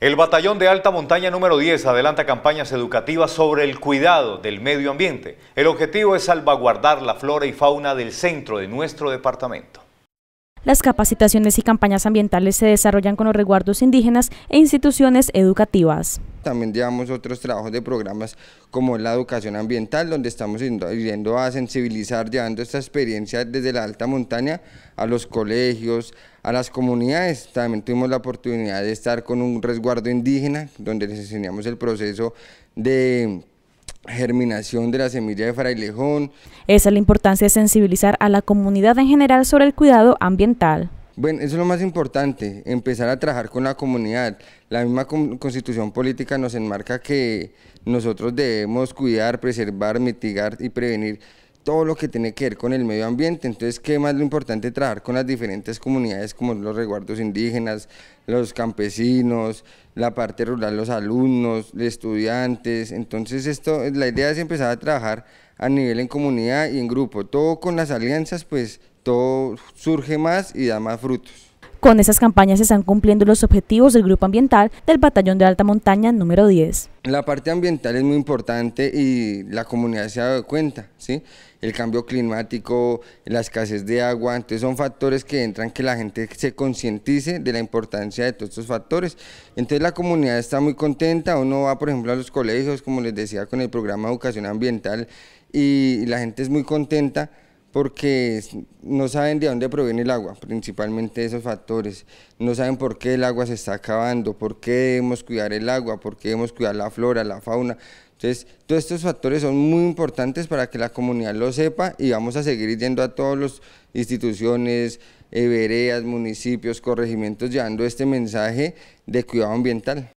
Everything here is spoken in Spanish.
El Batallón de Alta Montaña número 10 adelanta campañas educativas sobre el cuidado del medio ambiente. El objetivo es salvaguardar la flora y fauna del centro de nuestro departamento. Las capacitaciones y campañas ambientales se desarrollan con los resguardos indígenas e instituciones educativas. También llevamos otros trabajos de programas como la educación ambiental, donde estamos yendo a sensibilizar, llevando esta experiencia desde la alta montaña a los colegios, a las comunidades. También tuvimos la oportunidad de estar con un resguardo indígena, donde les enseñamos el proceso de germinación de la semilla de frailejón. Esa es la importancia de sensibilizar a la comunidad en general sobre el cuidado ambiental. Bueno, eso es lo más importante, empezar a trabajar con la comunidad. La misma constitución política nos enmarca que nosotros debemos cuidar, preservar, mitigar y prevenir todo lo que tiene que ver con el medio ambiente. Entonces, ¿qué más lo importante? Trabajar con las diferentes comunidades como los resguardos indígenas, los campesinos, la parte rural, los alumnos, los estudiantes. Entonces, esto, la idea es empezar a trabajar a nivel en comunidad y en grupo. Todo con las alianzas, pues todo surge más y da más frutos. Con esas campañas se están cumpliendo los objetivos del Grupo Ambiental del Batallón de Alta Montaña número 10. La parte ambiental es muy importante y la comunidad se ha dado cuenta, ¿sí? El cambio climático, la escasez de agua, entonces son factores que entran que la gente se concientice de la importancia de todos estos factores. Entonces la comunidad está muy contenta, uno va por ejemplo a los colegios, como les decía, con el programa de educación ambiental y la gente es muy contenta porque no saben de dónde proviene el agua, principalmente esos factores. No saben por qué el agua se está acabando, por qué debemos cuidar el agua, por qué debemos cuidar la flora, la fauna. Entonces, todos estos factores son muy importantes para que la comunidad lo sepa y vamos a seguir yendo a todas las instituciones, eh, veredas, municipios, corregimientos, llevando este mensaje de cuidado ambiental.